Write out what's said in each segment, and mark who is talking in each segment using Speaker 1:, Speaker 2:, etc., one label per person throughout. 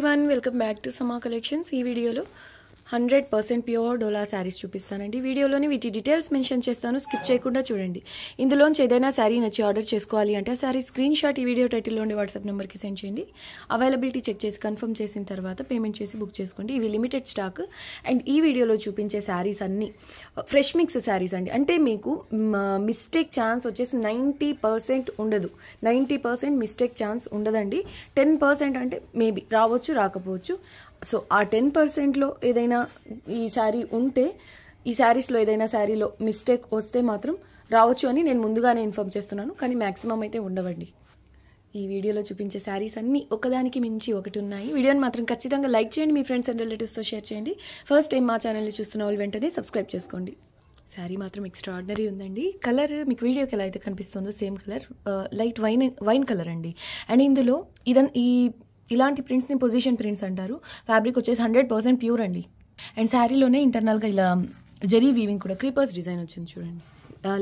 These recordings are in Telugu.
Speaker 1: everyone welcome back to summer collections ee video lo hundred percent pure Dola sarees చూపిస్తానండి వీడియోలోని వీటి డీటెయిల్స్ మెన్షన్ చేస్తాను స్కిప్ చేయకుండా చూడండి ఇందులోంచి ఏదైనా శారీ నచ్చి ఆర్డర్ చేసుకోవాలి అంటే ఆ శారీ స్క్రీన్ షాట్ ఈ వీడియో టైటిల్లో ఉండే వాట్సాప్ నెంబర్కి సెండ్ చేయండి అవైలబిలిటీ చెక్ చేసి కన్ఫర్మ్ చేసిన తర్వాత పేమెంట్ చేసి బుక్ చేసుకోండి ఇవి లిమిటెడ్ స్టాక్ అండ్ ఈ వీడియోలో చూపించే శారీస్ అన్నీ ఫ్రెష్ మిక్స్ శారీస్ అండి అంటే మీకు మిస్టేక్ ఛాన్స్ వచ్చేసి నైంటీ పర్సెంట్ ఉండదు నైంటీ పర్సెంట్ మిస్టేక్ ఛాన్స్ ఉండదండి టెన్ పర్సెంట్ అంటే మేబీ రావచ్చు రాకపోవచ్చు సో ఆ టెన్ పర్సెంట్లో ఏదైనా ఈ శారీ ఉంటే ఈ శారీస్లో ఏదైనా శారీలో మిస్టేక్ వస్తే మాత్రం రావచ్చు అని నేను ముందుగానే ఇన్ఫామ్ చేస్తున్నాను కానీ మ్యాక్సిమం అయితే ఉండవండి ఈ వీడియోలో చూపించే శారీస్ అన్నీ ఒకదానికి మించి ఒకటి ఉన్నాయి వీడియోని మాత్రం ఖచ్చితంగా లైక్ చేయండి మీ ఫ్రెండ్స్ అండ్ రిలేటివ్స్తో షేర్ చేయండి ఫస్ట్ టైం మా ఛానల్ని చూస్తున్న వాళ్ళు వెంటనే సబ్స్క్రైబ్ చేసుకోండి శారీ మాత్రం ఆర్డినరీ ఉందండి కలర్ మీకు వీడియోకి ఎలా అయితే కనిపిస్తుందో same colour light wine wine colour అండి అండ్ ఇందులో ఇదన్ ఈ ఇలాంటి ప్రింట్స్ని పొజిషన్ ప్రింట్స్ అంటారు ఫ్యాబ్రిక్ వచ్చేసి హండ్రెడ్ పర్సెంట్ ప్యూర్ అండి అండ్ శారీలోనే ఇంటర్నల్గా ఇలా జరీ వీవింగ్ కూడా క్రీపర్స్ డిజైన్ వచ్చింది చూడండి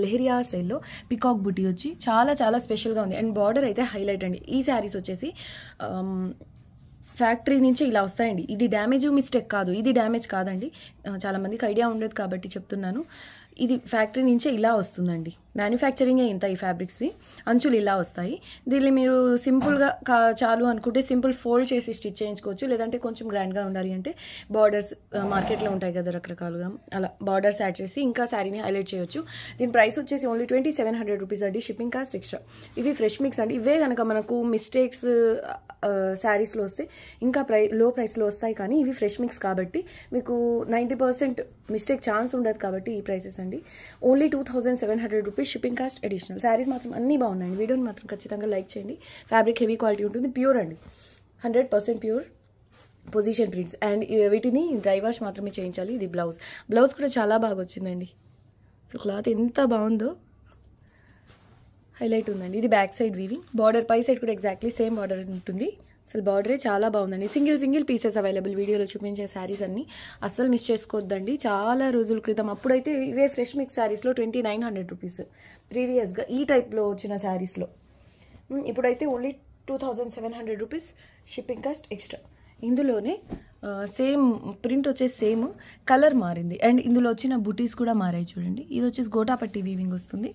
Speaker 1: లెహరియా స్టైల్లో పికాక్ బుటీ వచ్చి చాలా చాలా స్పెషల్గా ఉంది అండ్ బార్డర్ అయితే హైలైట్ అండి ఈ శారీస్ వచ్చేసి ఫ్యాక్టరీ నుంచి ఇలా వస్తాయండి ఇది డ్యామేజ్ మిస్టేక్ కాదు ఇది డ్యామేజ్ కాదండి చాలామందికి ఐడియా ఉండదు కాబట్టి చెప్తున్నాను ఇది ఫ్యాక్టరీ నుంచే ఇలా వస్తుందండి మ్యానుఫ్యాక్చరింగ్ ఇంత ఈ ఫ్యాబ్రిక్స్వి అంచులు ఇలా వస్తాయి దీన్ని మీరు సింపుల్గా కా చాలు అనుకుంటే సింపుల్ ఫోల్డ్ చేసి స్టిచ్ చేయించుకోవచ్చు లేదంటే కొంచెం గ్రాండ్గా ఉండాలి అంటే బార్డర్స్ మార్కెట్లో ఉంటాయి కదా రకరకాలుగా అలా బార్డర్స్ యాడ్ చేసి ఇంకా శారీని హైలైట్ చేయొచ్చు దీని ప్రైస్ వచ్చేసి only twenty seven hundred rupees అండి షిప్పింగ్ కాస్ట్ ఎక్స్ట్రా ఇవి ఫ్రెష్ మిక్స్ అండి ఇవే కనుక మనకు మిస్టేక్స్ శారీస్లో వస్తే ఇంకా ప్రై లో ప్రైస్లో వస్తాయి కానీ ఇవి ఫ్రెష్ మిక్స్ కాబట్టి మీకు నైంటీ మిస్టేక్ ఛాన్స్ ఉండదు కాబట్టి ఈ ప్రైసెస్ అండి only two thousand seven hundred rupees shipping cost additional sarees మాత్రం అన్నీ బాగున్నాయండి వీడియోని మాత్రం ఖచ్చితంగా లైక్ చేయండి ఫ్యాబ్రిక్ హెవీ క్వాలిటీ ఉంటుంది ప్యూర్ అండి hundred percent pure position prints and వీటిని డ్రై వాష్ మాత్రమే చేయించాలి ఇది బ్లౌజ్ బ్లౌజ్ కూడా చాలా బాగా వచ్చిందండి సో క్లాత్ ఎంత బాగుందో హైలైట్ ఉందండి ఇది బ్యాక్ సైడ్ వీవింగ్ బార్డర్ పై సైడ్ కూడా ఎగ్జాక్ట్లీ సేమ్ బార్డర్ ఉంటుంది అసలు బార్డరే చాలా బాగుందండి సింగిల్ సింగిల్ పీసెస్ అవైలబుల్ వీడియోలో చూపించే శారీస్ అన్ని అస్సలు మిస్ చేసుకోవద్దండి చాలా రోజుల క్రితం అప్పుడైతే ఇవే ఫ్రెష్ మిక్స్ శారీస్లో ట్వంటీ నైన్ హండ్రెడ్ రూపీస్ ప్రీవియస్గా ఈ టైప్లో వచ్చిన శారీస్లో ఇప్పుడైతే only two thousand seven hundred rupees shipping cost extra ఇందులోనే సేమ్ ప్రింట్ వచ్చేసి సేమ్ కలర్ మారింది అండ్ ఇందులో వచ్చిన బుటీస్ కూడా మారాయి చూడండి ఇది వచ్చేసి గోటాపట్టి వీవింగ్ వస్తుంది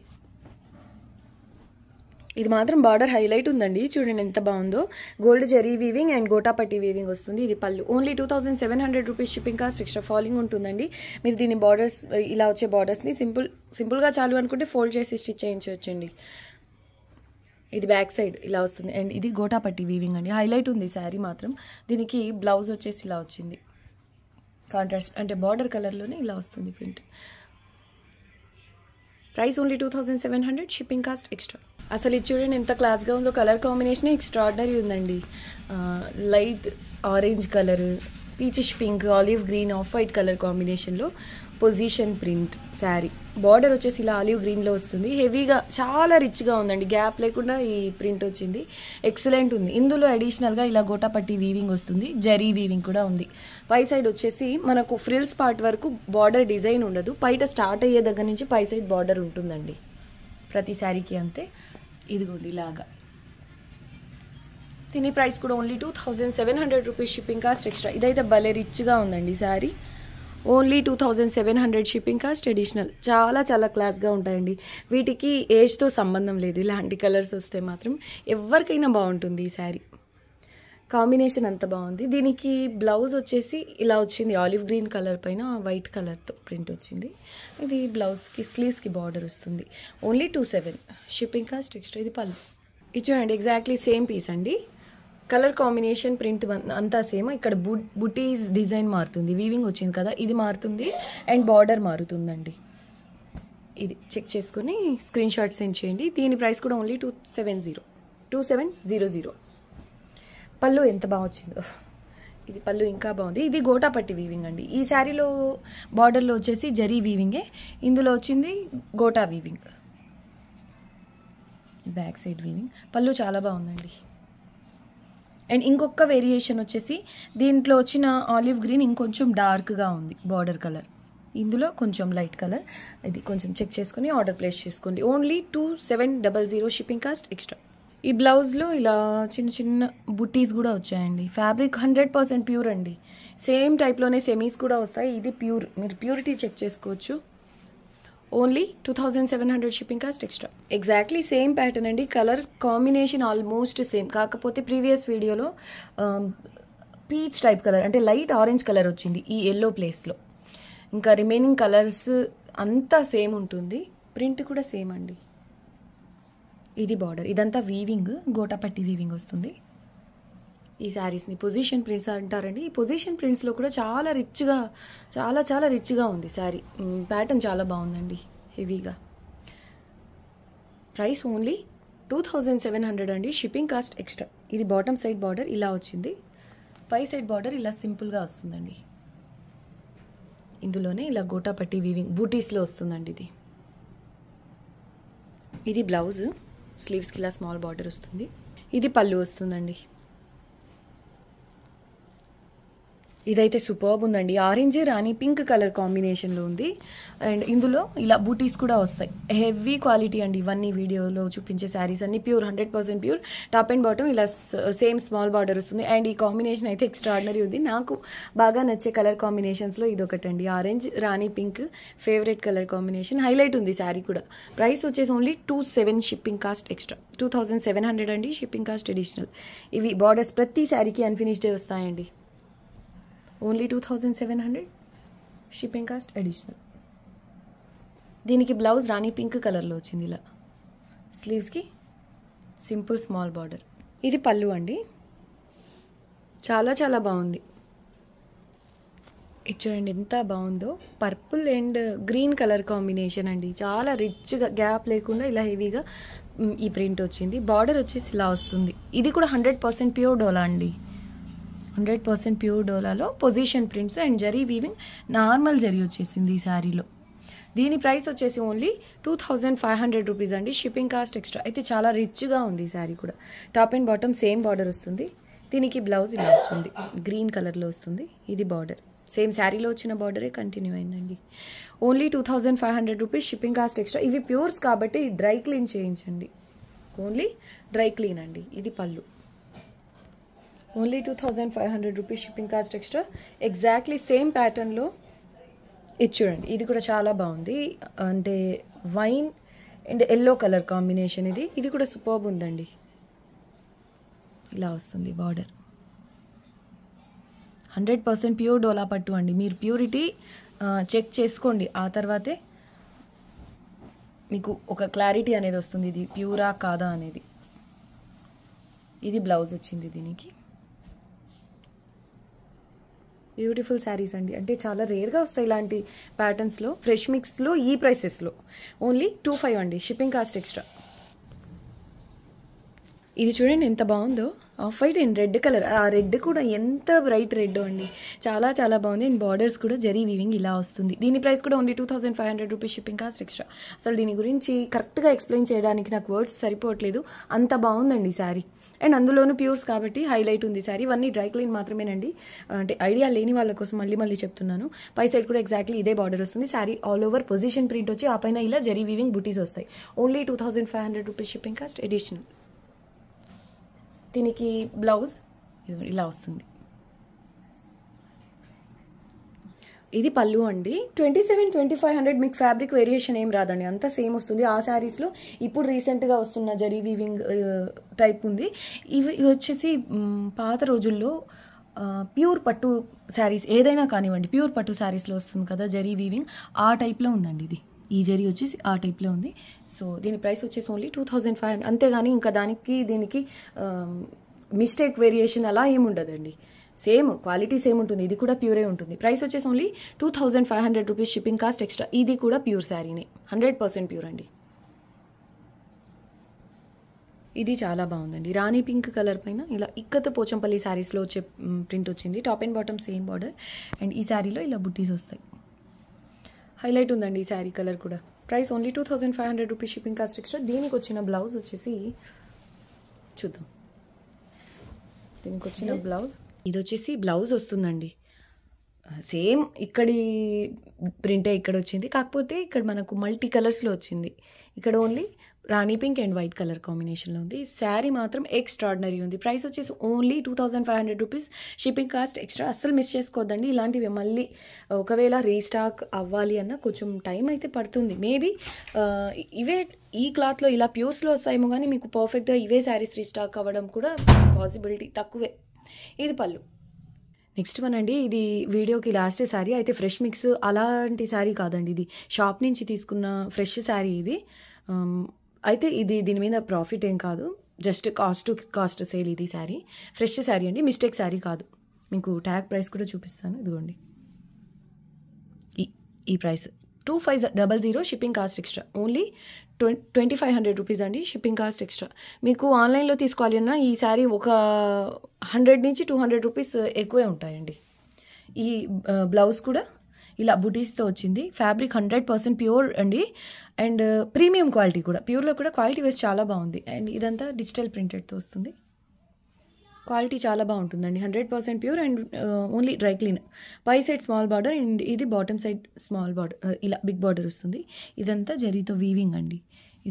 Speaker 1: ఇది మాత్రం బార్డర్ హైలైట్ ఉందండి చూడండి ఎంత బాగుందో gold zari weaving and gotapatti weaving వస్తుంది ఇది pallu only two thousand seven hundred rupees shipping cost extra falling ఉంటుందండి మీరు దీని బార్డర్స్ ఇలా వచ్చే బార్డర్స్ని సింపుల్ సింపుల్గా చాలు అనుకుంటే ఫోల్డ్ చేసి స్టిచ్ చేయించవచ్చండి ఇది బ్యాక్ సైడ్ ఇలా వస్తుంది అండ్ ఇది గోటాపట్టి వీవింగ్ అండి హైలైట్ ఉంది శారీ మాత్రం దీనికి బ్లౌజ్ వచ్చేసి ఇలా వచ్చింది కాంట్రాస్ట్ అంటే బార్డర్ కలర్లోనే ఇలా వస్తుంది print price only two thousand seven hundred shipping cost extra అసలు ఇది చూడండి ఎంత క్లాస్గా ఉందో కలర్ కాంబినేషన్ ఎక్స్ట్రాడినరీ ఉందండి light orange colour peachish pink olive green off white colour కాంబినేషన్లో పొజిషన్ ప్రింట్ శారీ బార్డర్ వచ్చేసి ఇలా ఆలివ్ గ్రీన్లో వస్తుంది హెవీగా చాలా రిచ్గా ఉందండి గ్యాప్ లేకుండా ఈ ప్రింట్ వచ్చింది ఎక్సలెంట్ ఉంది ఇందులో అడిషనల్గా ఇలా గోటాపట్టి వీవింగ్ వస్తుంది జరీ వీవింగ్ కూడా ఉంది పై సైడ్ వచ్చేసి మనకు ఫ్రిల్స్ పార్ట్ వరకు బార్డర్ డిజైన్ ఉండదు బయట స్టార్ట్ అయ్యే దగ్గర నుంచి పై సైడ్ బార్డర్ ఉంటుందండి ప్రతి శారీకి అంతే ఇదిగోండి ఇలాగా దీని ప్రైస్ కూడా only two thousand seven hundred rupees shipping cost extra ఇదైతే భలే రిచ్గా ఉందండి saree only two thousand seven hundred shipping cost additional చాలా చాలా క్లాస్గా ఉంటాయండి వీటికి ఏజ్తో సంబంధం లేదు ఇలాంటి కలర్స్ వస్తే మాత్రం ఎవరికైనా బాగుంటుంది ఈ శారీ కాంబినేషన్ అంత బాగుంది దీనికి బ్లౌజ్ వచ్చేసి ఇలా వచ్చింది ఆలివ్ గ్రీన్ కలర్ పైన వైట్ కలర్తో ప్రింట్ వచ్చింది ఇది బ్లౌజ్కి స్లీవ్స్కి బార్డర్ వస్తుంది only two seven shipping cost extra ఇది పల్లె ఇది చూడండి ఎగ్జాక్ట్లీ సేమ్ పీస్ అండి కలర్ కాంబినేషన్ ప్రింట్ అంతా సేమ్ ఇక్కడ బుటీస్ డిజైన్ మారుతుంది వీవింగ్ వచ్చింది కదా ఇది మారుతుంది అండ్ బార్డర్ మారుతుందండి ఇది చెక్ చేసుకుని స్క్రీన్ షాట్ సెండ్ చేయండి దీని ప్రైస్ కూడా only two seven zero two seven zero zero pallu ఎంత బాగా వచ్చిందో ఇది పళ్ళు ఇంకా బాగుంది ఇది గోటాపట్టి వీవింగ్ అండి ఈ శారీలో బార్డర్లో వచ్చేసి జరీ వీవింగే ఇందులో వచ్చింది gota weaving back side weaving pallu చాలా బాగుందండి అండ్ ఇంకొక వేరియేషన్ వచ్చేసి దీంట్లో వచ్చిన ఆలివ్ గ్రీన్ ఇంకొంచెం డార్క్గా ఉంది బార్డర్ కలర్ ఇందులో కొంచెం లైట్ కలర్ ఇది కొంచెం చెక్ చేసుకుని ఆర్డర్ ప్లేస్ చేసుకోండి only two seven double zero shipping cost extra ఈ బ్లౌజ్లో ఇలా చిన్న చిన్న బుట్టీస్ కూడా వచ్చాయండి ఫ్యాబ్రిక్ హండ్రెడ్ పర్సెంట్ ప్యూర్ అండి సేమ్ టైప్లోనే సెమీస్ కూడా వస్తాయి ఇది ప్యూర్ మీరు ప్యూరిటీ చెక్ చేసుకోవచ్చు only two thousand seven hundred shipping cost extra exactly same pattern అండి కలర్ కాంబినేషన్ ఆల్మోస్ట్ సేమ్ కాకపోతే ప్రీవియస్ వీడియోలో పీచ్ టైప్ కలర్ అంటే లైట్ ఆరెంజ్ కలర్ వచ్చింది ఈ ఎల్లో ప్లేస్లో ఇంకా రిమైనింగ్ కలర్స్ అంతా సేమ్ ఉంటుంది ప్రింట్ కూడా సేమ్ అండి ఇది బార్డర్ ఇదంతా వీవింగ్ గోటాపట్టి వీవింగ్ వస్తుంది ఈ శారీస్ని పొజిషన్ ప్రింట్స్ అంటారండి ఈ పొజిషన్ ప్రింట్స్లో కూడా చాలా రిచ్గా చాలా చాలా రిచ్గా ఉంది శారీ ప్యాటర్న్ చాలా బాగుందండి హెవీగా price only two thousand seven hundred అండి షిప్పింగ్ కాస్ట్ ఎక్స్ట్రా ఇది బాటమ్ సైడ్ బార్డర్ ఇలా వచ్చింది పై సైడ్ బార్డర్ ఇలా సింపుల్గా వస్తుందండి ఇందులోనే ఇలా గోటా పట్టి వీవింగ్ బూటీస్లో వస్తుందండి ఇది ఇది బ్లౌజ్ స్లీవ్స్కి ఇలా స్మాల్ బార్డర్ వస్తుంది ఇది పళ్ళు వస్తుందండి ఇదైతే సూపర్బ్ ఉందండి ఆరెంజ్ రాణి పింక్ కలర్ కాంబినేషన్లో ఉంది అండ్ ఇందులో ఇలా బూటీస్ కూడా వస్తాయి హెవీ క్వాలిటీ అండి ఇవన్నీ వీడియోలో చూపించే శారీస్ అన్ని pure hundred percent pure top and bottom ఇలా సేమ్ స్మాల్ బార్డర్ వస్తుంది అండ్ ఈ కాంబినేషన్ అయితే ఎక్స్ట్రాడినరీ ఉంది నాకు బాగా నచ్చే కలర్ కాంబినేషన్స్లో ఇది అండి orange rani pink favourite colour combination highlight ఉంది శారీ కూడా ప్రైస్ వచ్చేసి only two seven shipping cost extra two thousand seven hundred అండి షిప్పింగ్ కాస్ట్ అడిషనల్ ఇవి బార్డర్స్ ప్రతి శారీకి అన్ఫినిష్డే వస్తాయండి only two thousand seven hundred shipping cost additional దీనికి బ్లౌజ్ రాణి పింక్ కలర్లో వచ్చింది ఇలా స్లీవ్స్కి సింపుల్ స్మాల్ బార్డర్ ఇది పళ్ళు అండి చాలా చాలా బాగుంది ఇది చూడండి ఎంత బాగుందో purple and green colour combination అండి చాలా రిచ్గా గ్యాప్ లేకుండా ఇలా హెవీగా ఈ ప్రింట్ వచ్చింది బార్డర్ వచ్చేసి ఇలా వస్తుంది ఇది కూడా హండ్రెడ్ పర్సెంట్ ప్యూర్ డోలా అండి హండ్రెడ్ పర్సెంట్ ప్యూర్ డోలాలో position prints and zari weaving normal zari వచ్చేసింది ఈ శారీలో దీని ప్రైస్ వచ్చేసి only two thousand five hundred rupees అండి షిప్పింగ్ కాస్ట్ ఎక్స్ట్రా అయితే చాలా రిచ్గా ఉంది ఈ శారీ కూడా top and bottom same border వస్తుంది దీనికి బ్లౌజ్ ఇలా వస్తుంది గ్రీన్ కలర్లో వస్తుంది ఇది బార్డర్ సేమ్ శారీలో వచ్చిన బార్డరే కంటిన్యూ అయిందండి only two thousand five hundred rupees shipping cost extra ఇవి ప్యూర్స్ కాబట్టి డ్రై క్లీన్ చేయించండి ఓన్లీ డ్రై క్లీన్ అండి ఇది pallu only two thousand five hundred rupees shipping cost extra exactly same ప్యాటర్న్లో ఇది చూడండి ఇది కూడా చాలా బాగుంది అంటే wine and yellow colour combination ఇది ఇది కూడా సూపర్బ్ ఉందండి ఇలా వస్తుంది బార్డర్ హండ్రెడ్ పర్సెంట్ ప్యూర్ డోలా పట్టు అండి మీరు ప్యూరిటీ చెక్ చేసుకోండి ఆ తర్వాతే మీకు ఒక క్లారిటీ అనేది వస్తుంది ఇది ప్యూరా కాదా అనేది ఇది బ్లౌజ్ వచ్చింది దీనికి బ్యూటిఫుల్ శారీస్ అండి అంటే చాలా రేర్గా వస్తాయి ఇలాంటి ప్యాటర్న్స్లో ఫ్రెష్ మిక్స్లో ఈ ప్రైసెస్లో ఓన్లీ టూ ఫైవ్ అండి షిప్పింగ్ కాస్ట్ ఎక్స్ట్రా ఇది చూడండి ఎంత బాగుందో off white and red colour ఆ రెడ్ కూడా ఎంత బ్రైట్ రెడ్ అండి చాలా చాలా బాగుంది అండ్ బార్డర్స్ కూడా జరీ వీవింగ్ ఇలా వస్తుంది దీని ప్రైస్ కూడా only two thousand five hundred rupees shipping cost extra అసలు దీని గురించి కరెక్ట్గా ఎక్స్ప్లెయిన్ చేయడానికి నాకు వర్డ్స్ సరిపోవట్లేదు అంత బాగుందండి ఈ శారీ అండ్ అందులోనూ ప్యూర్స్ కాబట్టి హైలైట్ ఉంది సారీ ఇవన్నీ డ్రై క్లీన్ మాత్రమేనండి అంటే ఐడియా లేని వాళ్ళ కోసం మళ్ళీ మళ్ళీ చెప్తున్నాను పై సైడ్ కూడా ఎగ్జాక్ట్లీ ఇదే బార్డర్ వస్తుంది sari all over position print వచ్చి ఆ పైన ఇలా జరీ వీవింగ్ బుటీస్ వస్తాయి only two thousand five hundred rupees shipping cost additional దీనికి బ్లౌజ్ ఇలా వస్తుంది ఇది పళ్ళు అండి twenty seven twenty five hundred మీకు ఫ్యాబ్రిక్ వేరియేషన్ ఏం రాదండి అంత సేమ్ వస్తుంది ఆ శారీస్లో ఇప్పుడు రీసెంట్గా వస్తున్న జరీ వీవింగ్ టైప్ ఉంది ఇవి వచ్చేసి పాత రోజుల్లో ప్యూర్ పట్టు శారీస్ ఏదైనా కానివ్వండి ప్యూర్ పట్టు శారీస్లో వస్తుంది కదా జరీ వీవింగ్ ఆ టైప్లో ఉందండి ఇది ఈ జరీ వచ్చేసి ఆ టైప్లో ఉంది సో దీని ప్రైస్ వచ్చేసి only two thousand five hundred అంతేగాని ఇంకా దానికి దీనికి మిస్టేక్ వేరియేషన్ అలా ఏముండదండి సేమ్ క్వాలిటీ సేమ్ ఉంటుంది ఇది కూడా ప్యూరే ఉంటుంది ప్రైస్ వచ్చేసి only two thousand five hundred rupees shipping cost extra ఇది కూడా ప్యూర్ శారీనే హండ్రెడ్ పర్సెంట్ ప్యూర్ అండి ఇది చాలా బాగుందండి రాణి పింక్ కలర్ పైన ఇలా ఇక్కత పోచంపల్లి శారీస్లో వచ్చే ప్రింట్ వచ్చింది top and bottom same border and ఈ శారీలో ఇలా బుట్టీస్ వస్తాయి హైలైట్ ఉందండి ఈ శారీ కలర్ కూడా price only two thousand five hundred rupees shipping cost extra దీనికి వచ్చిన బ్లౌజ్ వచ్చేసి చూద్దాం దీనికి వచ్చిన బ్లౌజ్ ఇది వచ్చేసి బ్లౌజ్ వస్తుందండి సేమ్ ఇక్కడి ప్రింటే ఇక్కడ వచ్చింది కాకపోతే ఇక్కడ మనకు మల్టీ కలర్స్లో వచ్చింది ఇక్కడ only rani pink and white colour కాంబినేషన్లో ఉంది శారీ మాత్రం ఎక్స్ట్రాడినరీ ఉంది ప్రైస్ వచ్చేసి only two thousand five hundred rupees shipping cost extra అస్సలు మిస్ చేసుకోవద్దండి ఇలాంటివి మళ్ళీ ఒకవేళ రీస్టాక్ అవ్వాలి అన్న కొంచెం టైం అయితే పడుతుంది మేబీ ఇవే ఈ క్లాత్లో ఇలా ప్యూర్స్లో వస్తాయేమో కానీ మీకు పర్ఫెక్ట్గా ఇవే శారీస్ రీస్టాక్ అవ్వడం కూడా పాసిబిలిటీ తక్కువే ఇది పళ్ళు నెక్స్ట్ వన్ అండి ఇది వీడియోకి లాస్ట్ శారీ అయితే ఫ్రెష్ మిక్స్ అలాంటి శారీ కాదండి ఇది షాప్ నుంచి తీసుకున్న ఫ్రెష్ శారీ ఇది um, అయితే ఇది దీని మీద ప్రాఫిట్ ఏం కాదు just cost to cost sale ఇది శారీ ఫ్రెష్ శారీ అండి మిస్టేక్ శారీ కాదు మీకు ట్యాగ్ ప్రైస్ కూడా చూపిస్తాను ఇదిగోండి ఈ ఈ price two five double zero shipping cost extra only twenty five hundred rupees అండి షిప్పింగ్ కాస్ట్ ఎక్స్ట్రా మీకు ఆన్లైన్లో తీసుకోవాలి అన్నా ఈ శారీ ఒక హండ్రెడ్ నుంచి టూ హండ్రెడ్ రూపీస్ uh, ఎక్కువే ఉంటాయండి ఈ uh, బ్లౌజ్ కూడా ఇలా బుటీస్తో వచ్చింది ఫ్యాబ్రిక్ హండ్రెడ్ పర్సెంట్ ప్యూర్ అండి అండ్ uh, ప్రీమియం క్వాలిటీ కూడా ప్యూర్లో కూడా క్వాలిటీ వేస్ చాలా బాగుంది అండ్ ఇదంతా డిజిటల్ ప్రింటెడ్తో వస్తుంది క్వాలిటీ చాలా బాగుంటుందండి hundred percent pure and only dry clean పై సైడ్ స్మాల్ బార్డర్ అండ్ ఇది బాటమ్ సైడ్ స్మాల్ బార్డర్ ఇలా బిగ్ బార్డర్ వస్తుంది ఇదంతా జరీతో వీవింగ్ అండి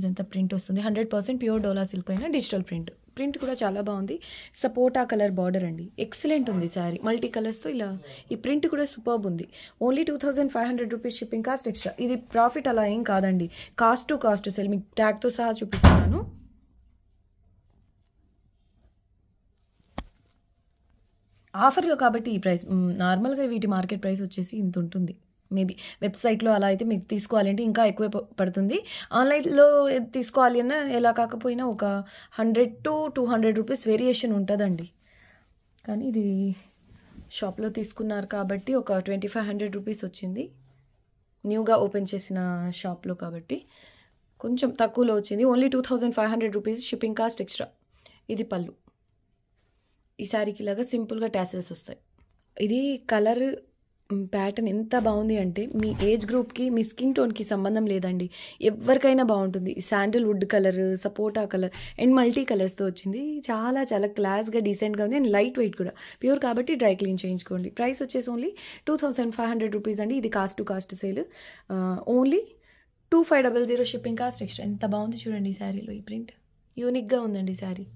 Speaker 1: ఇదంతా ప్రింట్ వస్తుంది హండ్రెడ్ పర్సెంట్ ప్యూర్ డోలా సిల్క్ అయినా డిజిటల్ ప్రింట్ ప్రింట్ కూడా చాలా బాగుంది సపోటా కలర్ బార్డర్ అండి ఎక్సలెంట్ ఉంది శారీ మల్టీ కలర్స్తో ఇలా ఈ ప్రింట్ కూడా సూపర్బ్ ఉంది only two thousand five hundred rupees shipping cost extra ఇది ప్రాఫిట్ అలా ఏం కాదండి కాస్ట్ టు కాస్ట్ అసలు మీకు ట్యాగ్తో సహా చూపిస్తున్నాను ఆఫర్లో కాబట్టి ఈ ప్రైస్ నార్మల్గా వీటి మార్కెట్ ప్రైస్ వచ్చేసి ఇంత ఉంటుంది మేబీ వెబ్సైట్లో అలా అయితే మీకు తీసుకోవాలి అంటే ఇంకా ఎక్కువ పడుతుంది ఆన్లైన్లో తీసుకోవాలి అన్న ఎలా కాకపోయినా ఒక hundred to two hundred rupees variation ఉంటుందండి కానీ ఇది షాప్లో తీసుకున్నారు కాబట్టి ఒక ట్వంటీ ఫైవ్ హండ్రెడ్ రూపీస్ వచ్చింది న్యూగా ఓపెన్ చేసిన షాప్లో కాబట్టి కొంచెం తక్కువలో వచ్చింది only two thousand five hundred rupees shipping cost extra ఇది పళ్ళు ఈ శారీకి ఇలాగా సింపుల్గా ట్యాసెల్స్ వస్తాయి ఇది కలర్ ప్యాటర్న్ ఎంత బాగుంది అంటే మీ ఏజ్ గ్రూప్కి మీ స్కిన్ టోన్కి సంబంధం లేదండి ఎవరికైనా బాగుంటుంది శాండల్వుడ్ కలర్ సపోటా కలర్ అండ్ మల్టీ కలర్స్తో వచ్చింది చాలా చాలా క్లాస్గా డీసెంట్గా ఉంది అండ్ లైట్ వెయిట్ కూడా ప్యూర్ కాబట్టి డ్రై క్లీన్ చేయించుకోండి ప్రైస్ వచ్చేసి only two thousand five hundred rupees అండి ఇది cost to cost sale only two five double zero shipping cost extra ఎంత బాగుంది చూడండి ఈ శారీలో ఈ ప్రింట్ యూనిక్గా ఉందండి sari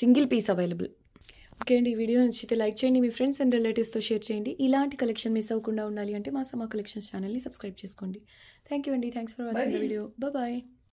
Speaker 1: single piece available okay అండి ఈ వీడియో నచ్చితే లైక్ చేయండి మీ ఫ్రెండ్స్ అండ్ రిలేటివ్స్తో షేర్ చేయండి ఇలాంటి కలెక్షన్ మిస్ అవ్వకుండా ఉండాలి అంటే మా సమా కలెక్షన్స్ ఛానల్ని సబ్స్క్రైబ్ చేసుకోండి థ్యాంక్ యూ అండి thanks for watching video bye